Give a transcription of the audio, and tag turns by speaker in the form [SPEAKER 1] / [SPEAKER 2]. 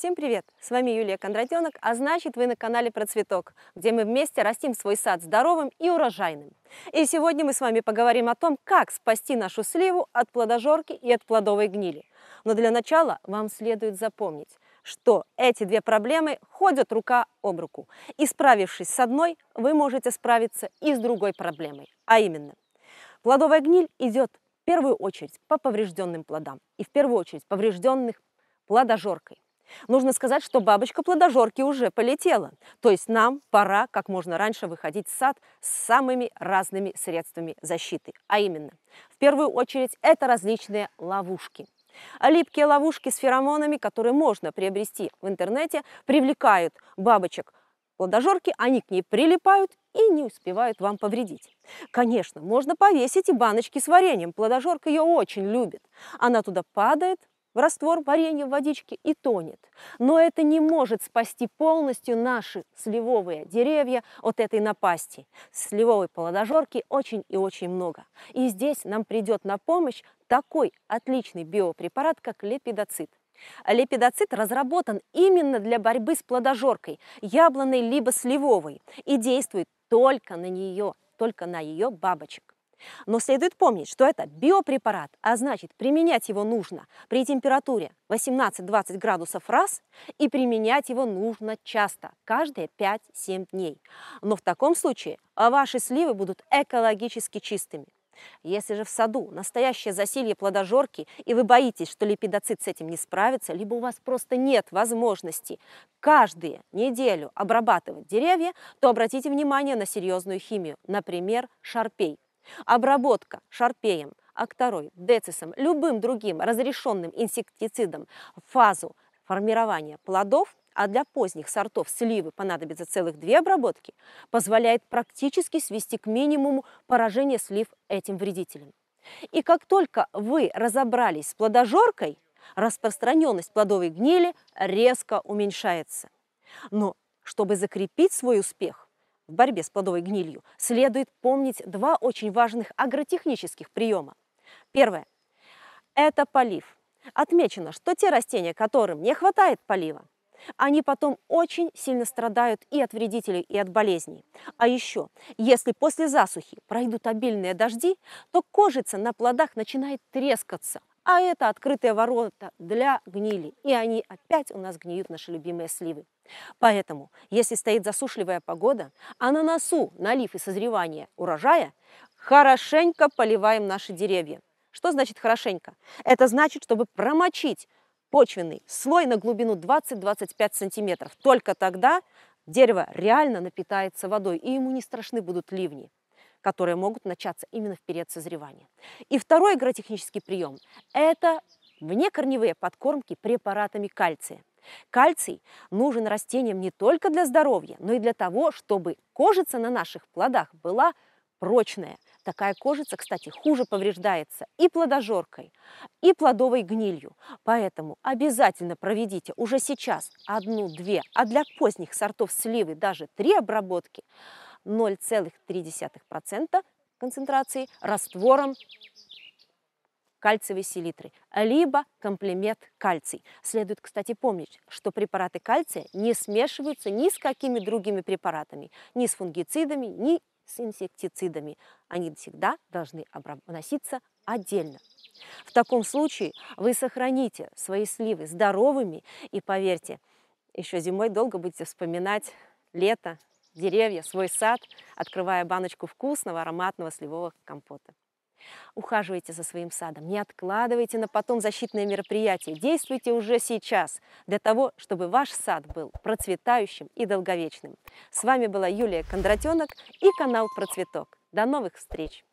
[SPEAKER 1] Всем привет! С вами Юлия Кондратенок, а значит вы на канале про цветок, где мы вместе растим свой сад здоровым и урожайным. И сегодня мы с вами поговорим о том, как спасти нашу сливу от плодожорки и от плодовой гнили. Но для начала вам следует запомнить, что эти две проблемы ходят рука об руку. И справившись с одной, вы можете справиться и с другой проблемой, а именно Плодовая гниль идет в первую очередь по поврежденным плодам и в первую очередь поврежденных плодожоркой. Нужно сказать, что бабочка плодожорки уже полетела. То есть нам пора как можно раньше выходить в сад с самыми разными средствами защиты. А именно, в первую очередь, это различные ловушки. А липкие ловушки с феромонами, которые можно приобрести в интернете, привлекают бабочек плодожорки, они к ней прилипают и не успевают вам повредить. Конечно, можно повесить и баночки с вареньем. Плодожорка ее очень любит. Она туда падает, в раствор варенья в водичке и тонет. Но это не может спасти полностью наши сливовые деревья от этой напасти. Сливовой плодожорки очень и очень много. И здесь нам придет на помощь такой отличный биопрепарат, как лепидоцит. Лепидоцит разработан именно для борьбы с плодожоркой, яблоной либо сливовой, и действует только на нее, только на ее бабочек. Но следует помнить, что это биопрепарат, а значит применять его нужно при температуре 18-20 градусов раз и применять его нужно часто, каждые 5-7 дней. Но в таком случае ваши сливы будут экологически чистыми. Если же в саду настоящее засилье плодожорки, и вы боитесь, что липидоцит с этим не справится, либо у вас просто нет возможности каждую неделю обрабатывать деревья, то обратите внимание на серьезную химию, например, шарпей – Обработка шарпеем, акторой, децисом, любым другим разрешенным инсектицидом в фазу формирования плодов, а для поздних сортов сливы понадобится целых две обработки, позволяет практически свести к минимуму поражение слив этим вредителем. И как только вы разобрались с плодожоркой, распространенность плодовой гнили резко уменьшается. Но чтобы закрепить свой успех, в борьбе с плодовой гнилью, следует помнить два очень важных агротехнических приема. Первое – это полив. Отмечено, что те растения, которым не хватает полива, они потом очень сильно страдают и от вредителей, и от болезней. А еще, если после засухи пройдут обильные дожди, то кожица на плодах начинает трескаться, а это открытые ворота для гнили. И они опять у нас гниют, наши любимые сливы. Поэтому, если стоит засушливая погода, а на носу налив и созревание урожая, хорошенько поливаем наши деревья. Что значит хорошенько? Это значит, чтобы промочить почвенный слой на глубину 20-25 сантиметров. Только тогда дерево реально напитается водой, и ему не страшны будут ливни которые могут начаться именно в период созревания. И второй агротехнический прием – это внекорневые подкормки препаратами кальция. Кальций нужен растениям не только для здоровья, но и для того, чтобы кожица на наших плодах была прочная. Такая кожица, кстати, хуже повреждается и плодожоркой, и плодовой гнилью. Поэтому обязательно проведите уже сейчас одну-две, а для поздних сортов сливы даже три обработки – 0,3% концентрации раствором кальциевой селитры, либо комплимент кальций. Следует, кстати, помнить, что препараты кальция не смешиваются ни с какими другими препаратами, ни с фунгицидами, ни с инсектицидами. Они всегда должны носиться отдельно. В таком случае вы сохраните свои сливы здоровыми и, поверьте, еще зимой долго будете вспоминать лето, деревья, свой сад, открывая баночку вкусного ароматного сливового компота. Ухаживайте за своим садом, не откладывайте на потом защитные мероприятия, действуйте уже сейчас для того, чтобы ваш сад был процветающим и долговечным. С вами была Юлия Кондратенок и канал Процветок. До новых встреч!